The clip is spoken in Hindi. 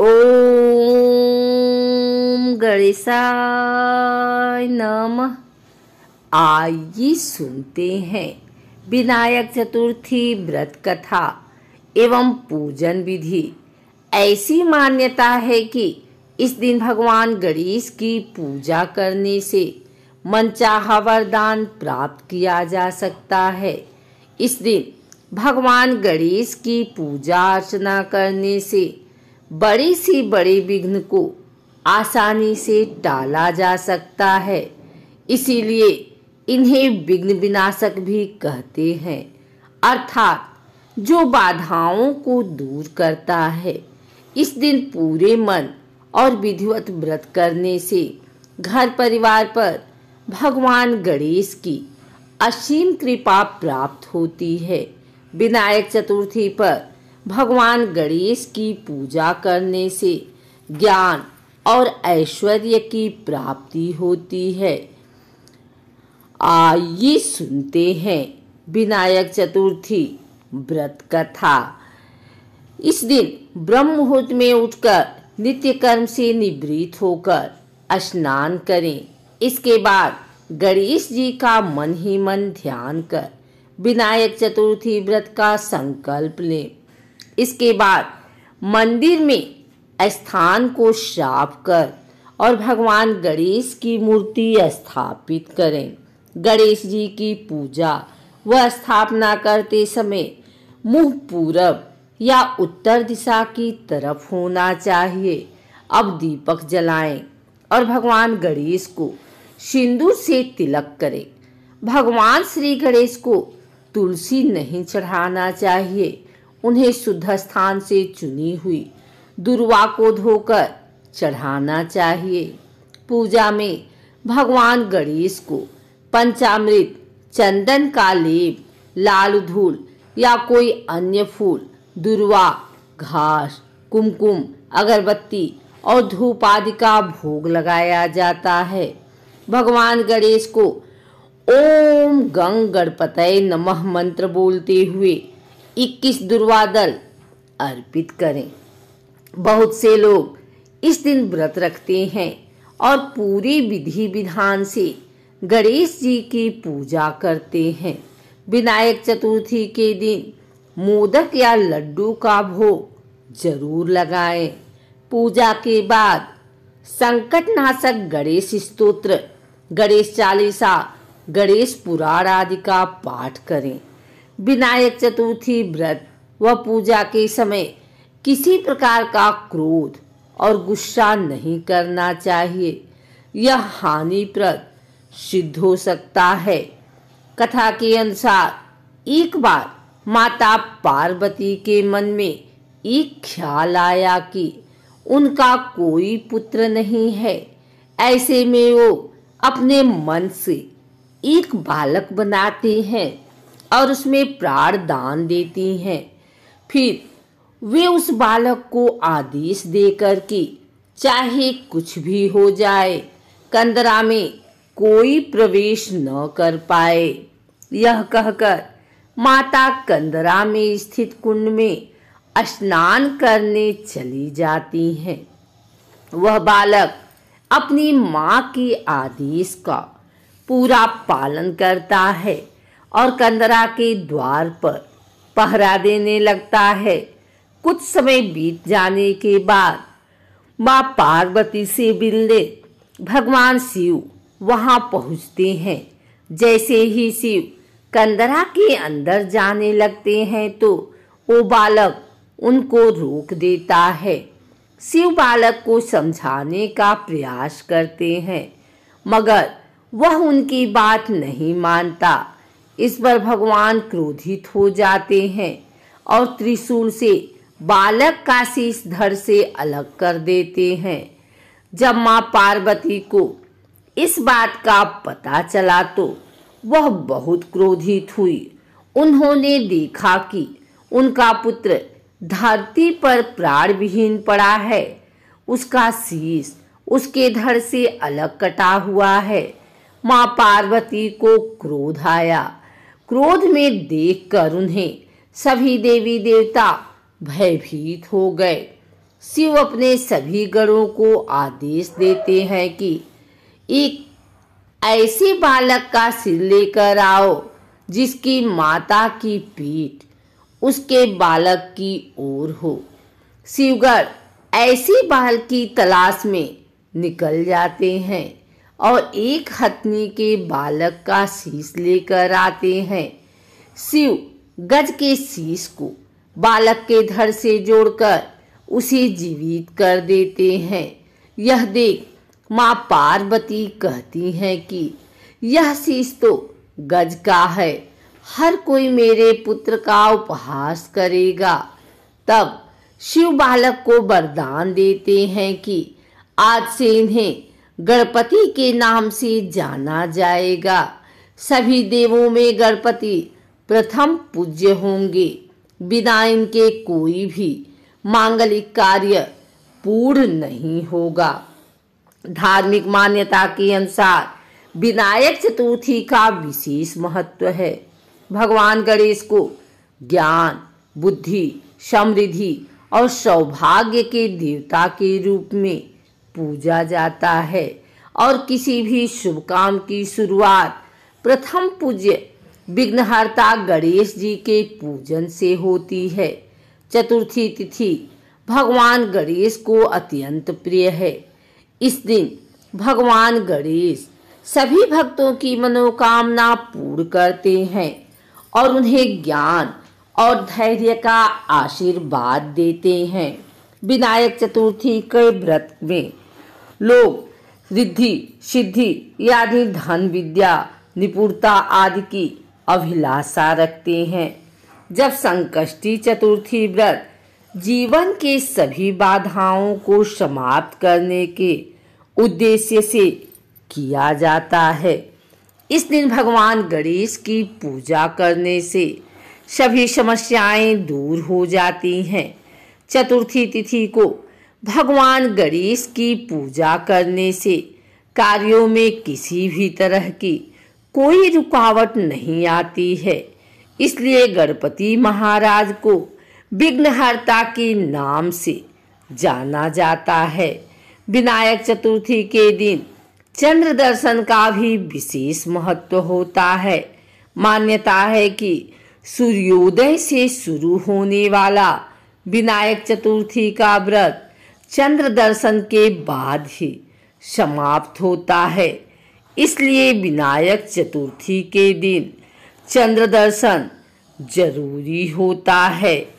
ओम गणेशाय नम आइए सुनते हैं विनायक चतुर्थी व्रत कथा एवं पूजन विधि ऐसी मान्यता है कि इस दिन भगवान गणेश की पूजा करने से मनचाहा वरदान प्राप्त किया जा सकता है इस दिन भगवान गणेश की पूजा अर्चना करने से बड़े से बड़े विघ्न को आसानी से टाला जा सकता है इसीलिए इन्हें विघ्न विनाशक भी कहते हैं अर्थात जो बाधाओं को दूर करता है इस दिन पूरे मन और विधिवत व्रत करने से घर परिवार पर भगवान गणेश की असीम कृपा प्राप्त होती है विनायक चतुर्थी पर भगवान गणेश की पूजा करने से ज्ञान और ऐश्वर्य की प्राप्ति होती है आइए सुनते हैं विनायक चतुर्थी व्रत कथा इस दिन मुहूर्त में उठकर नित्य कर्म से निवृत्त होकर स्नान करें इसके बाद गणेश जी का मन ही मन ध्यान कर विनायक चतुर्थी व्रत का संकल्प लें इसके बाद मंदिर में स्थान को साफ कर और भगवान गणेश की मूर्ति स्थापित करें गणेश जी की पूजा व स्थापना करते समय मुंह पूरब या उत्तर दिशा की तरफ होना चाहिए अब दीपक जलाएं और भगवान गणेश को सिंदूर से तिलक करें भगवान श्री गणेश को तुलसी नहीं चढ़ाना चाहिए उन्हें शुद्ध स्थान से चुनी हुई दुर्वा को धोकर चढ़ाना चाहिए पूजा में भगवान गणेश को पंचामृत चंदन का लेप लाल धूल या कोई अन्य फूल दुर्वा घास कुमकुम अगरबत्ती और धूप आदि का भोग लगाया जाता है भगवान गणेश को ओम गंग गणपतय नमः मंत्र बोलते हुए इक्कीस दुर्वादल अर्पित करें बहुत से लोग इस दिन व्रत रखते हैं और पूरी विधि विधान से गणेश जी की पूजा करते हैं विनायक चतुर्थी के दिन मोदक या लड्डू का भोग जरूर लगाएं। पूजा के बाद संकट नाशक गणेश स्त्रोत्र गणेश चालीसा गणेश पुराण आदि का पाठ करें विनायक चतुर्थी व्रत व पूजा के समय किसी प्रकार का क्रोध और गुस्सा नहीं करना चाहिए यह हानिप्रद सिद्ध हो सकता है कथा के अनुसार एक बार माता पार्वती के मन में एक ख्याल आया कि उनका कोई पुत्र नहीं है ऐसे में वो अपने मन से एक बालक बनाते हैं और उसमें प्राण दान देती हैं फिर वे उस बालक को आदेश देकर कि चाहे कुछ भी हो जाए कंदरा में कोई प्रवेश न कर पाए यह कहकर माता कंदरा में स्थित कुंड में स्नान करने चली जाती हैं वह बालक अपनी माँ के आदेश का पूरा पालन करता है और कंदरा के द्वार पर पहरा देने लगता है कुछ समय बीत जाने के बाद माँ पार्वती से मिलने भगवान शिव वहाँ पहुँचते हैं जैसे ही शिव कंदरा के अंदर जाने लगते हैं तो वो बालक उनको रोक देता है शिव बालक को समझाने का प्रयास करते हैं मगर वह उनकी बात नहीं मानता इस पर भगवान क्रोधित हो जाते हैं और त्रिशूल से बालक का शीश धर से अलग कर देते हैं जब माँ पार्वती को इस बात का पता चला तो वह बहुत क्रोधित हुई उन्होंने देखा कि उनका पुत्र धरती पर प्राण विहीन पड़ा है उसका शीश उसके धड़ से अलग कटा हुआ है माँ पार्वती को क्रोध आया क्रोध में देखकर उन्हें सभी देवी देवता भयभीत हो गए शिव अपने सभी गणों को आदेश देते हैं कि एक ऐसे बालक का सिर लेकर आओ जिसकी माता की पीठ उसके बालक की ओर हो शिवगढ़ ऐसे बाल की तलाश में निकल जाते हैं और एक हथनी के बालक का शीश लेकर आते हैं शिव गज के शीश को बालक के धर से जोड़कर उसे जीवित कर देते हैं यह देख माँ पार्वती कहती हैं कि यह शीश तो गज का है हर कोई मेरे पुत्र का उपहास करेगा तब शिव बालक को वरदान देते हैं कि आज से इन्हें गणपति के नाम से जाना जाएगा सभी देवों में गणपति प्रथम पूज्य होंगे बिना इनके कोई भी मांगलिक कार्य पूर्ण नहीं होगा धार्मिक मान्यता के अनुसार विनायक चतुर्थी का विशेष महत्व है भगवान गणेश को ज्ञान बुद्धि समृद्धि और सौभाग्य के देवता के रूप में पूजा जाता है और किसी भी शुभ काम की शुरुआत प्रथम पूज्य विघ्नहर्ता गणेश जी के पूजन से होती है चतुर्थी तिथि भगवान गणेश को अत्यंत प्रिय है इस दिन भगवान गणेश सभी भक्तों की मनोकामना पूर्ण करते हैं और उन्हें ज्ञान और धैर्य का आशीर्वाद देते हैं विनायक चतुर्थी के व्रत में लोग रिद्धि सिद्धि यादि धन विद्या निपुणता आदि की अभिलाषा रखते हैं जब संकष्टी चतुर्थी व्रत जीवन के सभी बाधाओं को समाप्त करने के उद्देश्य से किया जाता है इस दिन भगवान गणेश की पूजा करने से सभी समस्याएं दूर हो जाती हैं चतुर्थी तिथि को भगवान गणेश की पूजा करने से कार्यों में किसी भी तरह की कोई रुकावट नहीं आती है इसलिए गणपति महाराज को विघ्नहर्ता के नाम से जाना जाता है विनायक चतुर्थी के दिन चंद्र दर्शन का भी विशेष महत्व होता है मान्यता है कि सूर्योदय से शुरू होने वाला विनायक चतुर्थी का व्रत चंद्र दर्शन के बाद ही समाप्त होता है इसलिए विनायक चतुर्थी के दिन चंद्र दर्शन जरूरी होता है